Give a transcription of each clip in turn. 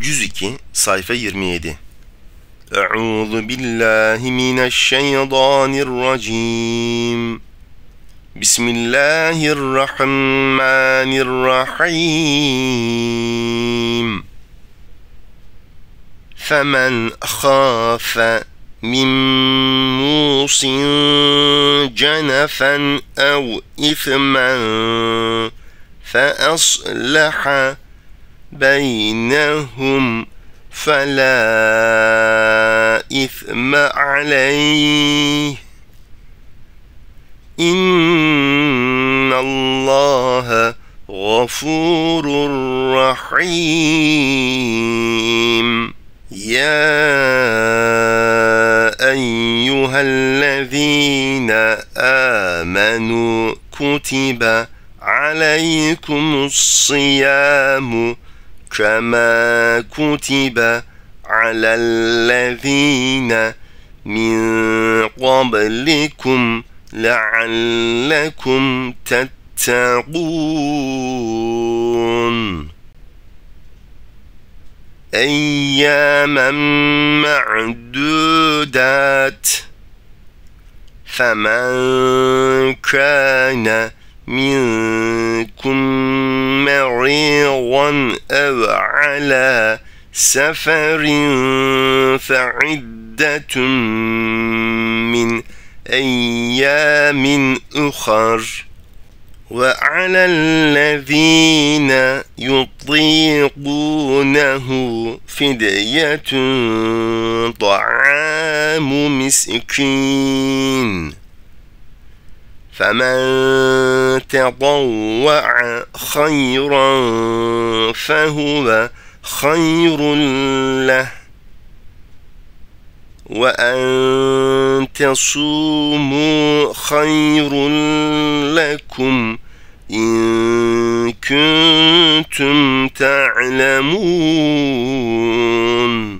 102 sayfa 27 Euzu billahi mineşşeytanirracim Bismillahirrahmanirrahim فَمَنْ min مِنْ مُوصٍ جَنَفًا أَوْ إِثْمًا aslaha. بينهم فلا إثم عليه إن الله غفور رحيم يا أيها الذين آمنوا كتب عليكم الصيام كما كتب على الذين من قبلكم لعلكم تتقون اياما معدودات فمن كان منكم مريضا أو على سفر فعدة من أيام أخر وعلى الذين يطيقونه فدية طعام مسكين فمن تطوع خيرا فهو خير له وأن تصوموا خير لكم إن كنتم تعلمون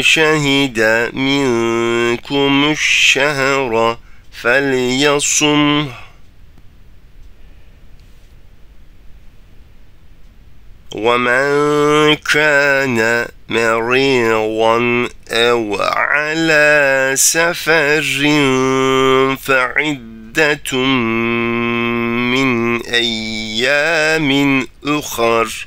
شهد منكم الشهر فليصمه ومن كان مريضا أو على سفر فعدة من أيام أخر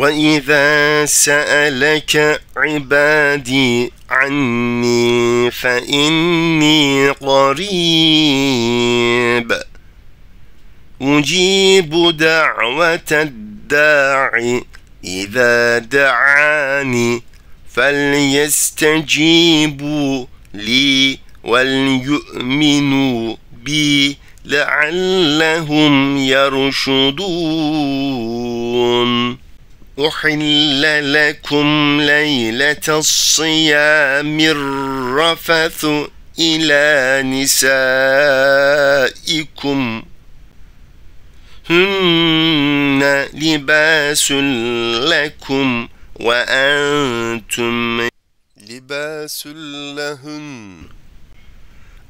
وإذا سألك عبادي عني فإني قريب أجيب دعوة الداعي إذا دعاني فليستجيبوا لي وليؤمنوا بي لعلهم يرشدون أحل لكم ليلة الصيام الرفث إلى نسائكم هن لباس لكم وأنتم لباس لهن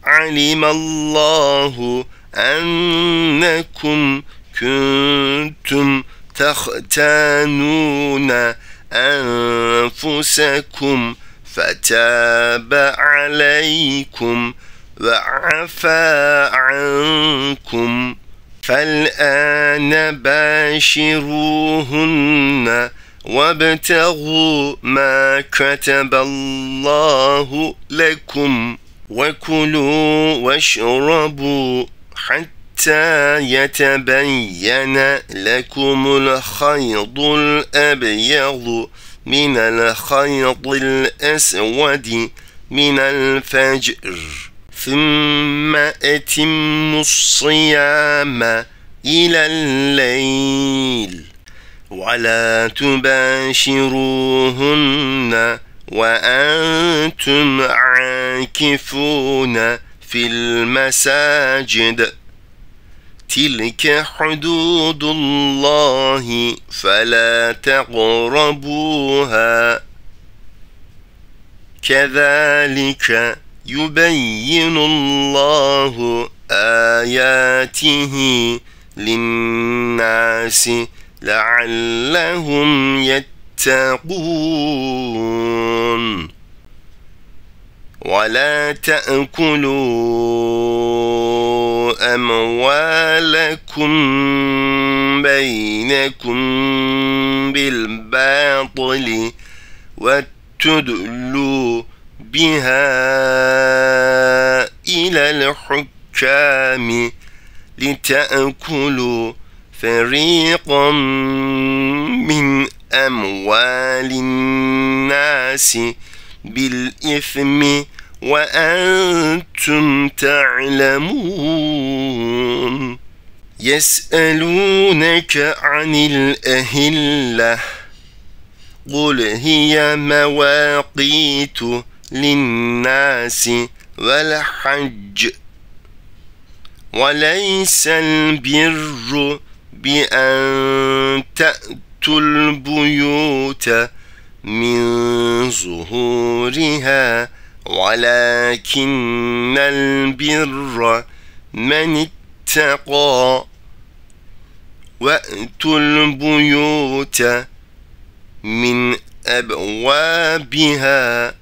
علم الله أنكم كنتم تختانون أنفسكم فتاب عليكم وعفى عنكم فالآن باشروهن وابتغوا ما كتب الله لكم وكلوا واشربوا حتى حتى يتبين لكم الخيط الأبيض من الخيط الأسود من الفجر ثم أتم الصيام إلى الليل ولا تباشروهن وأنتم عاكفون في المساجد تلك حدود الله فلا تقربوها كذلك يبين الله آياته للناس لعلهم يتقون ولا تأكلون أموالكم بينكم بالباطل وتدلوا بها إلى الحكام لتأكلوا فريقا من أموال الناس بالإثم وأنتم تعلمون يسألونك عن الأهلة قل هي مواقيت للناس والحج وليس البر بأن تأتوا البيوت من ظهورها ولكن البر من اتقى وأتوا البيوت من أبوابها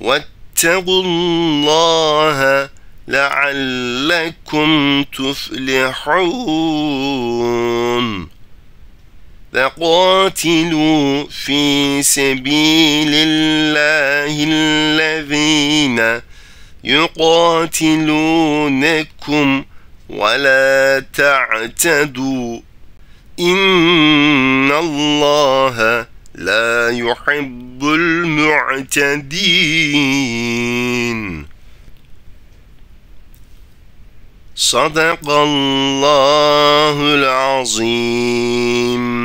واتقوا الله لعلكم تفلحون فقاتلوا في سبيل الله الذين يقاتلونكم ولا تعتدوا إن الله لا يحب المعتدين صدق الله العظيم